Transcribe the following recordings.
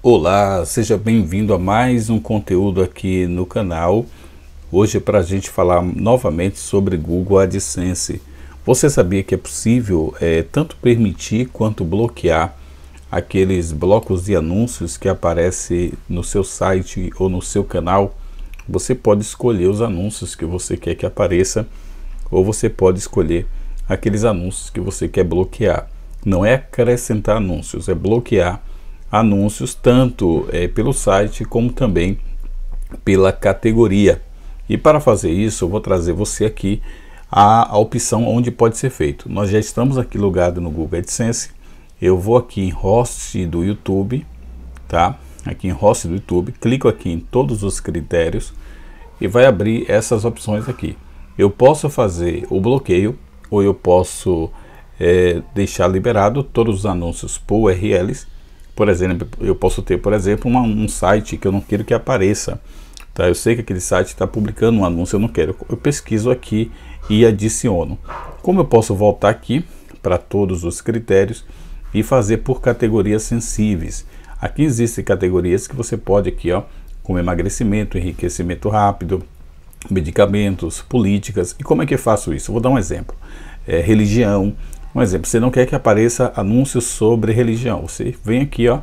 Olá, seja bem-vindo a mais um conteúdo aqui no canal. Hoje é para a gente falar novamente sobre Google AdSense. Você sabia que é possível é, tanto permitir quanto bloquear aqueles blocos de anúncios que aparecem no seu site ou no seu canal? Você pode escolher os anúncios que você quer que apareça ou você pode escolher aqueles anúncios que você quer bloquear. Não é acrescentar anúncios, é bloquear anúncios tanto é, pelo site como também pela categoria. E para fazer isso, eu vou trazer você aqui a, a opção onde pode ser feito. Nós já estamos aqui logado no Google AdSense. Eu vou aqui em host do YouTube, tá? Aqui em host do YouTube, clico aqui em todos os critérios e vai abrir essas opções aqui. Eu posso fazer o bloqueio ou eu posso é, deixar liberado todos os anúncios por URLs por exemplo, eu posso ter, por exemplo, uma, um site que eu não quero que apareça. Tá? Eu sei que aquele site está publicando um anúncio, eu não quero. Eu pesquiso aqui e adiciono. Como eu posso voltar aqui para todos os critérios e fazer por categorias sensíveis. Aqui existem categorias que você pode aqui, ó, como emagrecimento, enriquecimento rápido, medicamentos, políticas. E como é que eu faço isso? Vou dar um exemplo. É, religião, um exemplo, você não quer que apareça anúncios sobre religião. Você vem aqui, ó.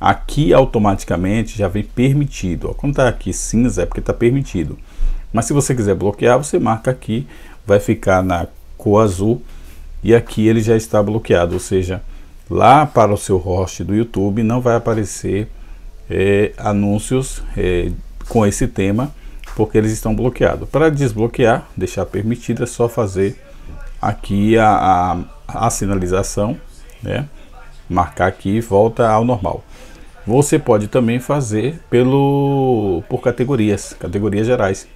Aqui automaticamente já vem permitido. Ó. Quando está aqui cinza é porque está permitido. Mas se você quiser bloquear, você marca aqui, vai ficar na cor azul e aqui ele já está bloqueado. Ou seja, lá para o seu host do YouTube não vai aparecer é, anúncios é, com esse tema porque eles estão bloqueados. Para desbloquear, deixar permitido é só fazer aqui a, a, a sinalização, né? marcar aqui volta ao normal. Você pode também fazer pelo por categorias, categorias gerais.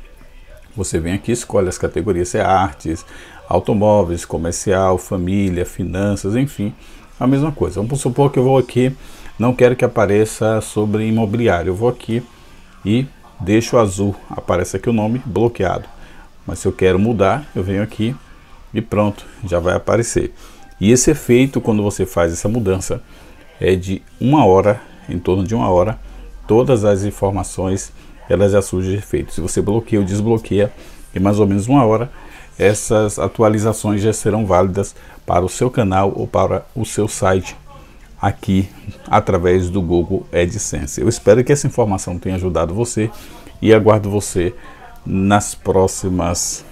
Você vem aqui, escolhe as categorias, é artes, automóveis, comercial, família, finanças, enfim, a mesma coisa. Vamos supor que eu vou aqui, não quero que apareça sobre imobiliário, eu vou aqui e deixo azul, aparece aqui o nome bloqueado. Mas se eu quero mudar, eu venho aqui e pronto, já vai aparecer. E esse efeito, quando você faz essa mudança, é de uma hora, em torno de uma hora, todas as informações elas já surgem de efeito. Se você bloqueia ou desbloqueia em mais ou menos uma hora, essas atualizações já serão válidas para o seu canal ou para o seu site aqui através do Google AdSense. Eu espero que essa informação tenha ajudado você e aguardo você nas próximas